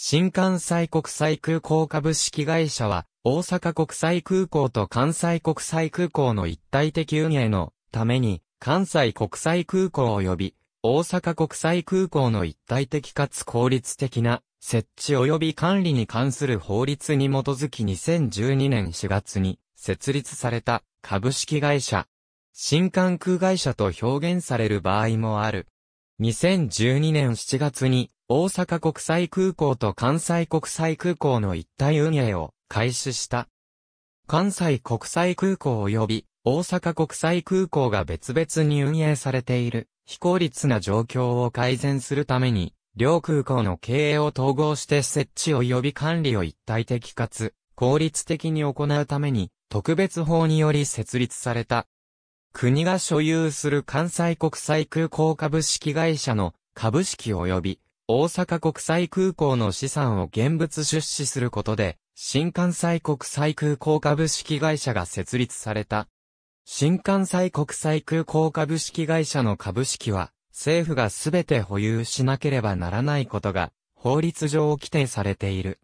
新関西国際空港株式会社は、大阪国際空港と関西国際空港の一体的運営のために、関西国際空港及び大阪国際空港の一体的かつ効率的な設置及び管理に関する法律に基づき2012年4月に設立された株式会社。新関空会社と表現される場合もある。2012年7月に大阪国際空港と関西国際空港の一体運営を開始した。関西国際空港及び大阪国際空港が別々に運営されている非効率な状況を改善するために、両空港の経営を統合して設置及び管理を一体的かつ効率的に行うために特別法により設立された。国が所有する関西国際空港株式会社の株式及び大阪国際空港の資産を現物出資することで、新関西国際空港株式会社が設立された。新関西国際空港株式会社の株式は、政府がすべて保有しなければならないことが、法律上規定されている。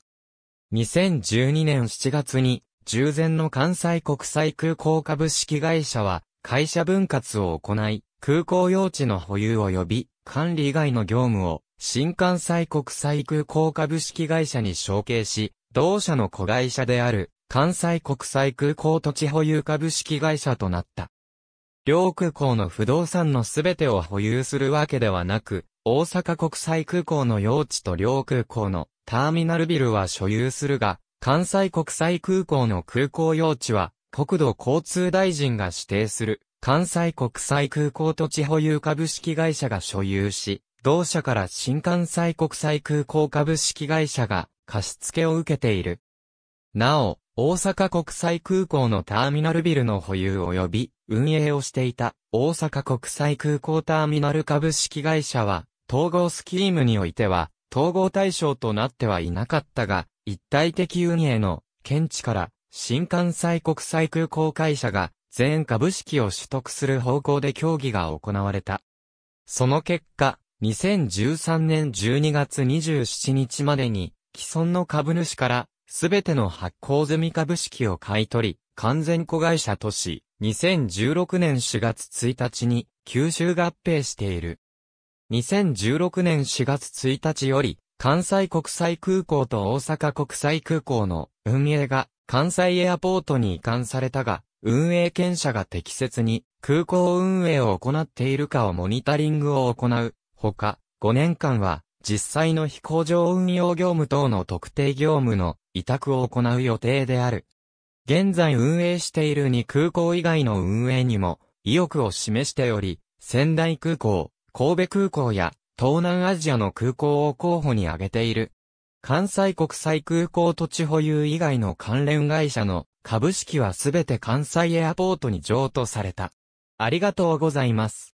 2012年7月に、従前の関西国際空港株式会社は、会社分割を行い、空港用地の保有及び管理以外の業務を新関西国際空港株式会社に承継し、同社の子会社である関西国際空港土地保有株式会社となった。両空港の不動産のすべてを保有するわけではなく、大阪国際空港の用地と両空港のターミナルビルは所有するが、関西国際空港の空港用地は、国土交通大臣が指定する、関西国際空港土地保有株式会社が所有し、同社から新関西国際空港株式会社が貸付を受けている。なお、大阪国際空港のターミナルビルの保有及び運営をしていた大阪国際空港ターミナル株式会社は統合スキームにおいては統合対象となってはいなかったが一体的運営の見地から新関西国際空港会社が全株式を取得する方向で協議が行われた。その結果、2013年12月27日までに、既存の株主から、すべての発行済み株式を買い取り、完全子会社とし、2016年4月1日に、吸収合併している。2016年4月1日より、関西国際空港と大阪国際空港の運営が関西エアポートに移管されたが、運営権者が適切に空港運営を行っているかをモニタリングを行うほか、5年間は、実際の飛行場運用業務等の特定業務の委託を行う予定である。現在運営している2空港以外の運営にも意欲を示しており、仙台空港、神戸空港や東南アジアの空港を候補に挙げている。関西国際空港土地保有以外の関連会社の株式はすべて関西エアポートに譲渡された。ありがとうございます。